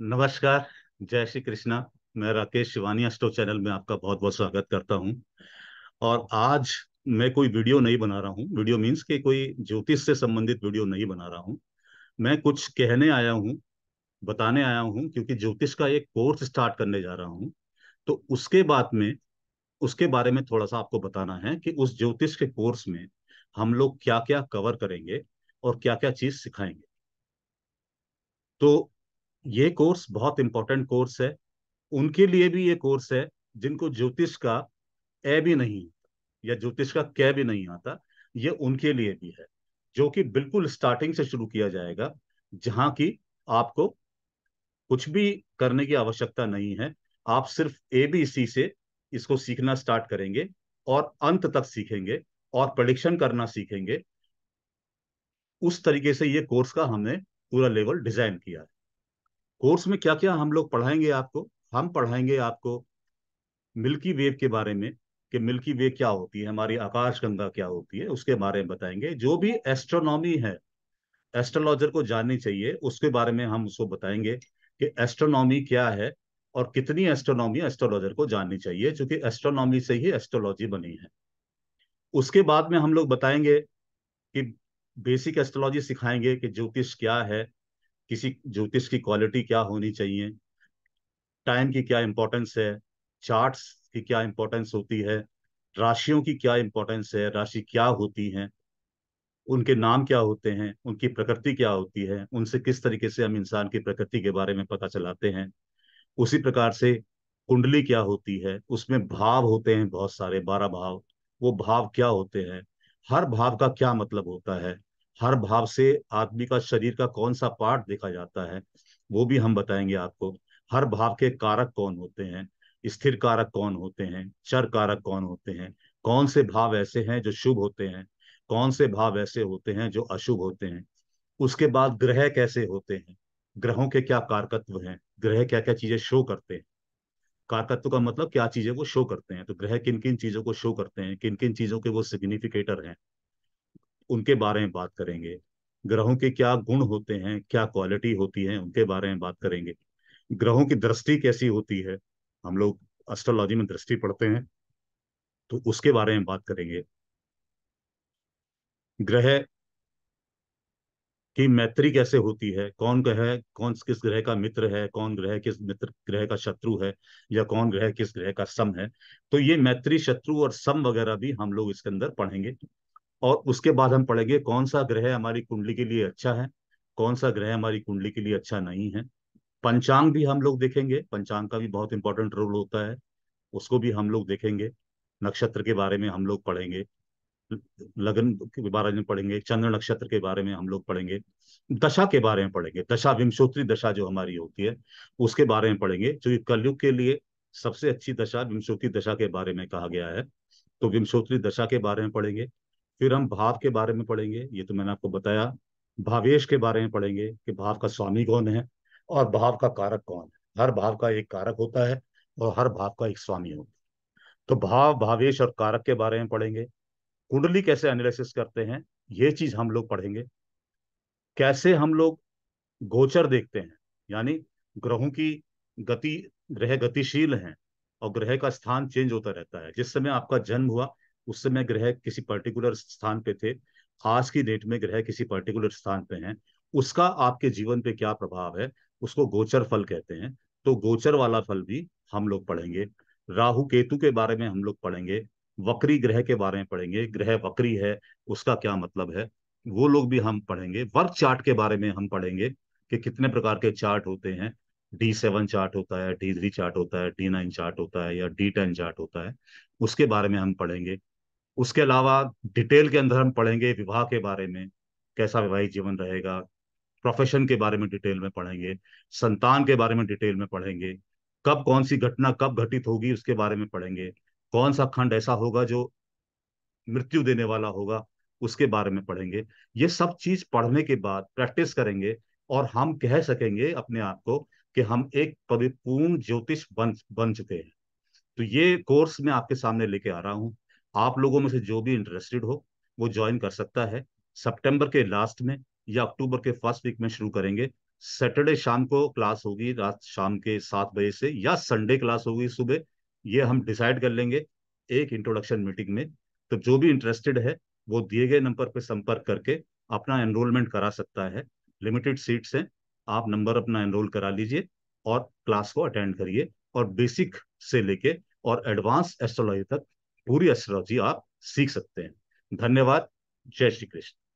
नमस्कार जय श्री कृष्णा मैं राकेश शिवानी अस्टो चैनल में आपका बहुत बहुत स्वागत करता हूं और आज मैं कोई वीडियो नहीं बना रहा हूं वीडियो मींस के कोई ज्योतिष से संबंधित वीडियो नहीं बना रहा हूं मैं कुछ कहने आया हूं बताने आया हूं क्योंकि ज्योतिष का एक कोर्स स्टार्ट करने जा रहा हूं तो उसके बाद में उसके बारे में थोड़ा सा आपको बताना है कि उस ज्योतिष के कोर्स में हम लोग क्या क्या कवर करेंगे और क्या क्या चीज सिखाएंगे तो ये कोर्स बहुत इंपॉर्टेंट कोर्स है उनके लिए भी ये कोर्स है जिनको ज्योतिष का ए भी नहीं या ज्योतिष का कै भी नहीं आता ये उनके लिए भी है जो कि बिल्कुल स्टार्टिंग से शुरू किया जाएगा जहाँ की आपको कुछ भी करने की आवश्यकता नहीं है आप सिर्फ ए बी सी से इसको सीखना स्टार्ट करेंगे और अंत तक सीखेंगे और प्रडिक्शन करना सीखेंगे उस तरीके से ये कोर्स का हमने पूरा लेवल डिजाइन किया है कोर्स में क्या क्या हम लोग पढ़ाएंगे आपको हम पढ़ाएंगे आपको मिल्की वेव के बारे में कि मिल्की वे क्या होती है हमारी आकाश गंगा क्या होती है उसके बारे में बताएंगे जो भी एस्ट्रोनॉमी है एस्ट्रोलॉजर को जाननी चाहिए उसके बारे में हम उसको बताएंगे कि एस्ट्रोनॉमी क्या है और कितनी एस्ट्रोनॉमी एस्ट्रोलॉजर को जाननी चाहिए क्योंकि एस्ट्रोनॉमी से ही एस्ट्रोलॉजी बनी है उसके बाद में हम लोग बताएंगे कि बेसिक एस्ट्रोलॉजी सिखाएंगे कि ज्योतिष क्या है किसी ज्योतिष की क्वालिटी क्या होनी चाहिए टाइम की क्या इम्पोर्टेंस है चार्ट्स की क्या इम्पोर्टेंस होती है राशियों की क्या इम्पोर्टेंस है राशि क्या होती है उनके नाम क्या होते हैं उनकी प्रकृति क्या होती है उनसे किस तरीके से हम इंसान की प्रकृति के बारे में पता चलाते हैं उसी प्रकार से कुंडली क्या होती है उसमें भाव होते हैं बहुत सारे बारह भाव वो भाव क्या होते हैं हर भाव का क्या मतलब होता है हर भाव से आदमी का शरीर का कौन सा पार्ट देखा जाता है वो भी हम बताएंगे आपको हर भाव के कारक कौन होते हैं स्थिर कारक कौन होते हैं चर कारक कौन होते हैं कौन से भाव ऐसे हैं जो शुभ होते हैं कौन से भाव ऐसे होते हैं जो अशुभ होते हैं उसके बाद ग्रह कैसे होते हैं ग्रहों के क्या कारकत्व हैं ग्रह क्या क्या चीजें शो करते हैं कारकत्व का मतलब क्या चीजें वो शो करते हैं तो ग्रह किन किन चीजों को शो करते हैं किन किन चीजों के वो सिग्निफिकेटर हैं उनके बारे में बात करेंगे ग्रहों के क्या गुण होते हैं क्या क्वालिटी होती है उनके बारे में बात करेंगे ग्रहों की दृष्टि कैसी होती है हम लोग एस्ट्रोलॉजी में दृष्टि पढ़ते हैं तो उसके बारे में बात करेंगे ग्रह की मैत्री कैसे होती है कौन ग्रह कौन किस ग्रह का मित्र है कौन ग्रह किस मित्र ग्रह का शत्रु है या कौन ग्रह किस ग्रह का सम है तो ये मैत्री शत्रु और सम वगैरह भी हम लोग इसके अंदर पढ़ेंगे और उसके बाद हम पढ़ेंगे कौन सा ग्रह हमारी कुंडली के लिए अच्छा है कौन सा ग्रह हमारी कुंडली के लिए अच्छा नहीं है पंचांग भी हम लोग देखेंगे पंचांग का भी बहुत इंपॉर्टेंट रोल होता है उसको भी हम लोग देखेंगे नक्षत्र के बारे में हम लोग पढ़ेंगे लगन के बारे में पढ़ेंगे चंद्र नक्षत्र के बारे में हम लोग पढ़ेंगे दशा के बारे में पढ़ेंगे दशा विमशोत्री दशा जो हमारी होती है उसके बारे में पढ़ेंगे जो कलयुग के लिए सबसे अच्छी दशा विमशोत्री दशा के बारे में कहा गया है तो विमशोत्री दशा के बारे में पढ़ेंगे फिर हम भाव के बारे में पढ़ेंगे ये तो मैंने आपको बताया भावेश के बारे में पढ़ेंगे कि भाव का स्वामी कौन है और भाव का कारक कौन है हर भाव का एक कारक होता है और हर भाव का एक स्वामी होता है तो भाव भावेश और कारक के बारे में पढ़ेंगे कुंडली कैसे एनालिसिस करते हैं ये चीज हम लोग पढ़ेंगे कैसे हम लोग गोचर देखते हैं यानी ग्रहों की गति ग्रह गतिशील हैं और ग्रह का स्थान चेंज होता रहता है जिस समय आपका जन्म हुआ उस समय ग्रह किसी पर्टिकुलर स्थान पे थे आज की डेट में ग्रह किसी पर्टिकुलर स्थान पे हैं उसका आपके जीवन पे क्या प्रभाव है उसको गोचर फल कहते हैं तो गोचर वाला फल भी हम लोग पढ़ेंगे राहु केतु के बारे में हम लोग पढ़ेंगे वक्री ग्रह के बारे में पढ़ेंगे ग्रह वक्री है उसका क्या मतलब है वो लोग भी हम पढ़ेंगे वर्क चार्ट के बारे में हम पढ़ेंगे कि कितने प्रकार के चार्ट होते हैं डी सेवन चार्ट होता है डी थ्री चार्ट होता है डी नाइन चार्ट होता है या डी टेन चार्ट होता है उसके बारे में हम पढ़ेंगे उसके अलावा डिटेल के अंदर हम पढ़ेंगे विवाह के बारे में कैसा वैवाहिक जीवन रहेगा प्रोफेशन के बारे में डिटेल में पढ़ेंगे संतान के बारे में डिटेल में पढ़ेंगे कब कौन सी घटना कब घटित होगी उसके बारे में पढ़ेंगे कौन सा खंड ऐसा होगा जो मृत्यु देने वाला होगा उसके बारे में पढ़ेंगे ये सब चीज पढ़ने के बाद प्रैक्टिस करेंगे और हम कह सकेंगे अपने आप को कि हम एक परिपूर्ण ज्योतिष बन बन चुके हैं तो ये कोर्स मैं आपके सामने लेके आ रहा हूँ आप लोगों में से जो भी इंटरेस्टेड हो वो ज्वाइन कर सकता है सितंबर के लास्ट में या अक्टूबर के फर्स्ट वीक में शुरू करेंगे सैटरडे शाम को क्लास होगी रात शाम के सात बजे से या संडे क्लास होगी सुबह ये हम डिसाइड कर लेंगे एक इंट्रोडक्शन मीटिंग में तो जो भी इंटरेस्टेड है वो दिए गए नंबर पर संपर्क करके अपना एनरोलमेंट करा सकता है लिमिटेड सीट्स हैं आप नंबर अपना एनरोल करा लीजिए और क्लास को अटेंड करिए और बेसिक से लेके और एडवांस एस्ट्रोलॉजी तक पूरी एस्ट्रोलॉजी आप सीख सकते हैं धन्यवाद जय श्री कृष्ण